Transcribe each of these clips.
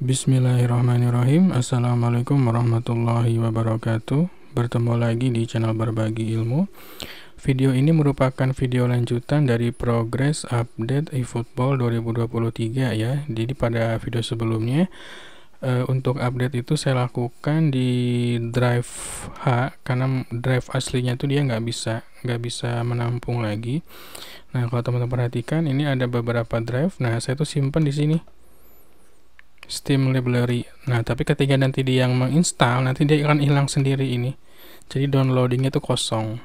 Bismillahirrahmanirrahim Assalamualaikum warahmatullahi wabarakatuh Bertemu lagi di channel Berbagi Ilmu Video ini merupakan video lanjutan dari progress update eFootball 2023 ya Jadi pada video sebelumnya uh, Untuk update itu saya lakukan di drive H Karena drive aslinya itu dia nggak bisa nggak bisa menampung lagi Nah kalau teman-teman perhatikan ini ada beberapa drive Nah saya tuh simpan di sini Steam Library. Nah, tapi ketika nanti dia yang menginstal, nanti dia akan hilang sendiri ini. Jadi downloadingnya itu kosong.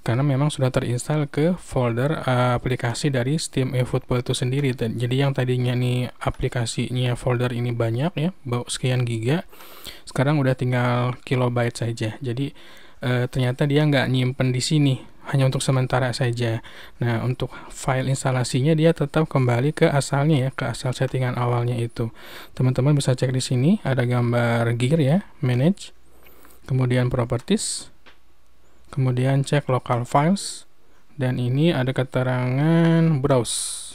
Karena memang sudah terinstal ke folder uh, aplikasi dari Steam eFootball itu sendiri. Jadi yang tadinya nih aplikasinya folder ini banyak ya, sekian giga. Sekarang udah tinggal kilobyte saja. Jadi uh, ternyata dia nggak nyimpen di sini hanya untuk sementara saja. Nah, untuk file instalasinya dia tetap kembali ke asalnya ya, ke asal settingan awalnya itu. Teman-teman bisa cek di sini ada gambar gear ya, manage, kemudian properties, kemudian cek local files, dan ini ada keterangan browse.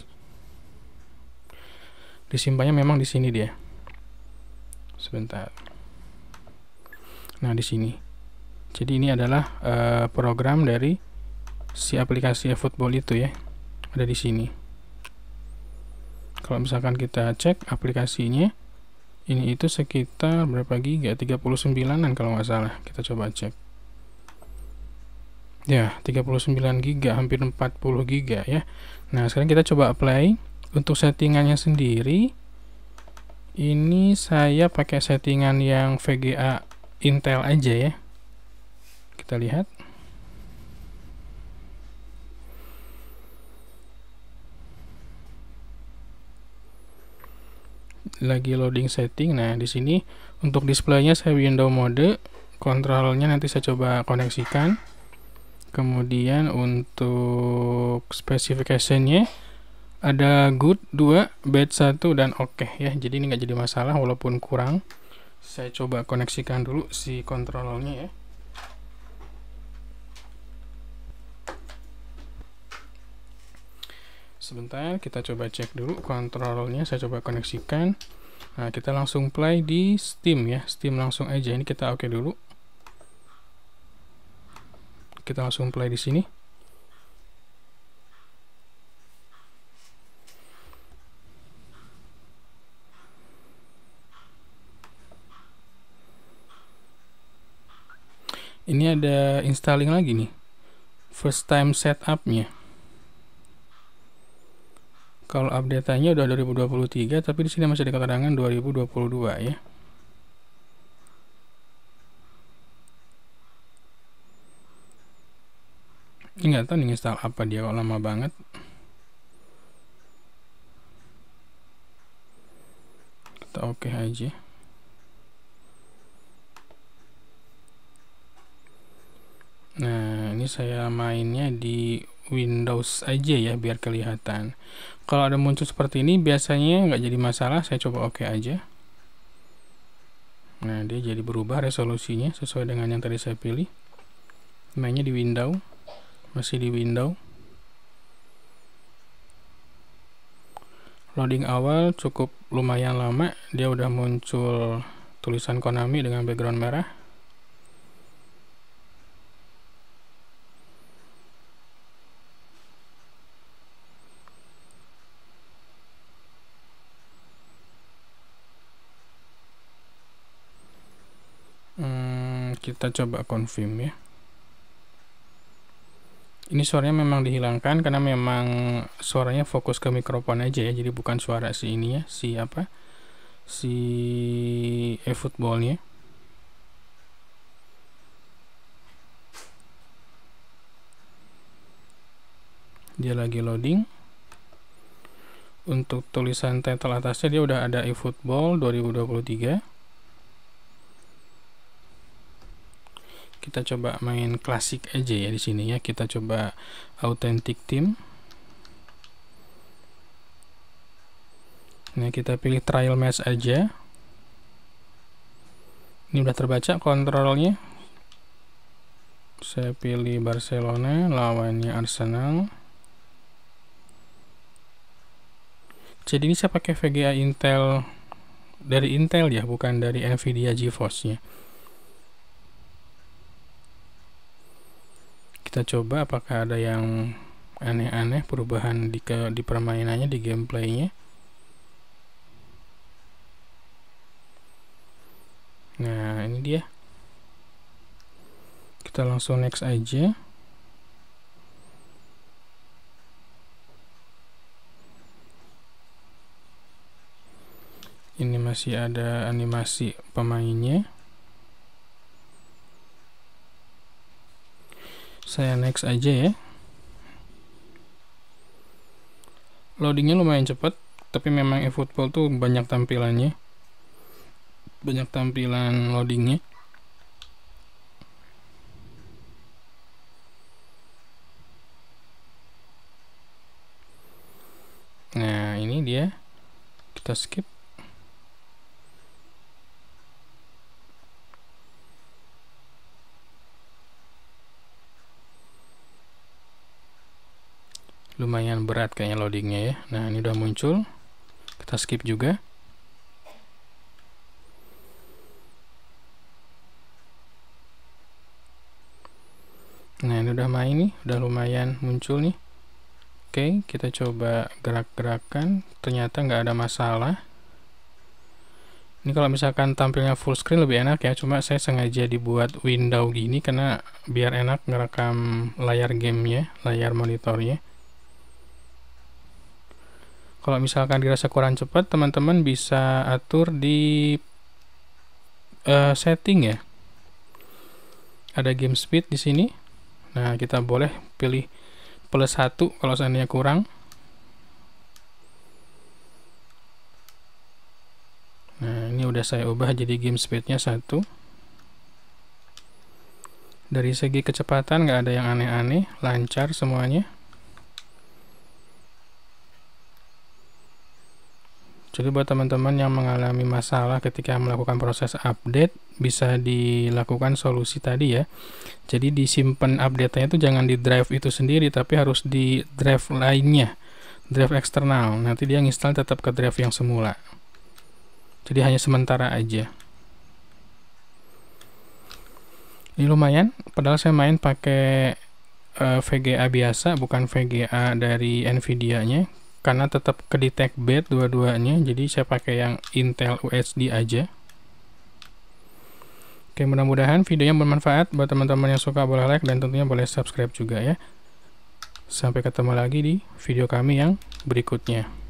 Disimpannya memang di sini dia. Sebentar. Nah, di sini. Jadi ini adalah uh, program dari si aplikasi eFootball itu ya ada di sini kalau misalkan kita cek aplikasinya ini itu sekitar berapa giga 39an kalau nggak salah kita coba cek ya 39 giga hampir 40 giga ya nah sekarang kita coba apply untuk settingannya sendiri ini saya pakai settingan yang VGA Intel aja ya kita lihat lagi loading setting. Nah, di sini untuk displaynya saya window mode, kontrolnya nanti saya coba koneksikan. Kemudian untuk specification ada good 2, bad 1 dan oke okay, ya. Jadi ini nggak jadi masalah walaupun kurang. Saya coba koneksikan dulu si kontrolnya ya. sebentar kita coba cek dulu kontrolnya saya coba koneksikan nah kita langsung play di steam ya steam langsung aja ini kita oke okay dulu kita langsung play di sini ini ada installing lagi nih first time setupnya kalau update-nya udah 2023 tapi di sini masih ada keterangan 2022 ya ini nggak tahu nih install apa dia kok lama banget kita oke okay aja nah ini saya mainnya di Windows aja ya biar kelihatan kalau ada muncul seperti ini biasanya nggak jadi masalah saya coba oke okay aja nah dia jadi berubah resolusinya sesuai dengan yang tadi saya pilih mainnya di window masih di window loading awal cukup lumayan lama dia udah muncul tulisan Konami dengan background merah kita coba confirm ya ini suaranya memang dihilangkan karena memang suaranya fokus ke mikrofon aja ya jadi bukan suara si ini ya si apa si eFootballnya dia lagi loading untuk tulisan title atasnya dia udah ada eFootball 2023 kita coba main klasik aja ya di sini ya kita coba authentic team nah kita pilih trial match aja ini udah terbaca kontrolnya saya pilih Barcelona lawannya Arsenal jadi ini saya pakai VGA Intel dari Intel ya bukan dari Nvidia GeForce nya kita coba apakah ada yang aneh-aneh perubahan di ke, di permainannya di gameplaynya nah ini dia kita langsung next aja ini masih ada animasi pemainnya saya next aja ya loadingnya lumayan cepat tapi memang eFootball tuh banyak tampilannya banyak tampilan loadingnya nah ini dia kita skip lumayan berat kayaknya loadingnya ya nah ini udah muncul kita skip juga nah ini udah main nih udah lumayan muncul nih oke kita coba gerak-gerakan ternyata nggak ada masalah ini kalau misalkan tampilnya full screen lebih enak ya, cuma saya sengaja dibuat window gini karena biar enak ngerekam layar gamenya, layar monitornya. Kalau misalkan dirasa kurang cepat, teman-teman bisa atur di uh, setting ya. Ada game speed di sini. Nah, kita boleh pilih plus satu kalau seandainya kurang. Nah, ini udah saya ubah jadi game speednya satu. Dari segi kecepatan nggak ada yang aneh-aneh, lancar semuanya. Jadi buat teman-teman yang mengalami masalah ketika melakukan proses update, bisa dilakukan solusi tadi ya. Jadi disimpan update-nya itu jangan di drive itu sendiri, tapi harus di drive lainnya, drive eksternal. Nanti dia install tetap ke drive yang semula. Jadi hanya sementara aja. Ini lumayan, padahal saya main pakai eh, VGA biasa, bukan VGA dari NVIDIA-nya karena tetap ke detect bed dua-duanya jadi saya pakai yang Intel USD aja Oke mudah-mudahan videonya bermanfaat buat teman-teman yang suka boleh like dan tentunya boleh subscribe juga ya sampai ketemu lagi di video kami yang berikutnya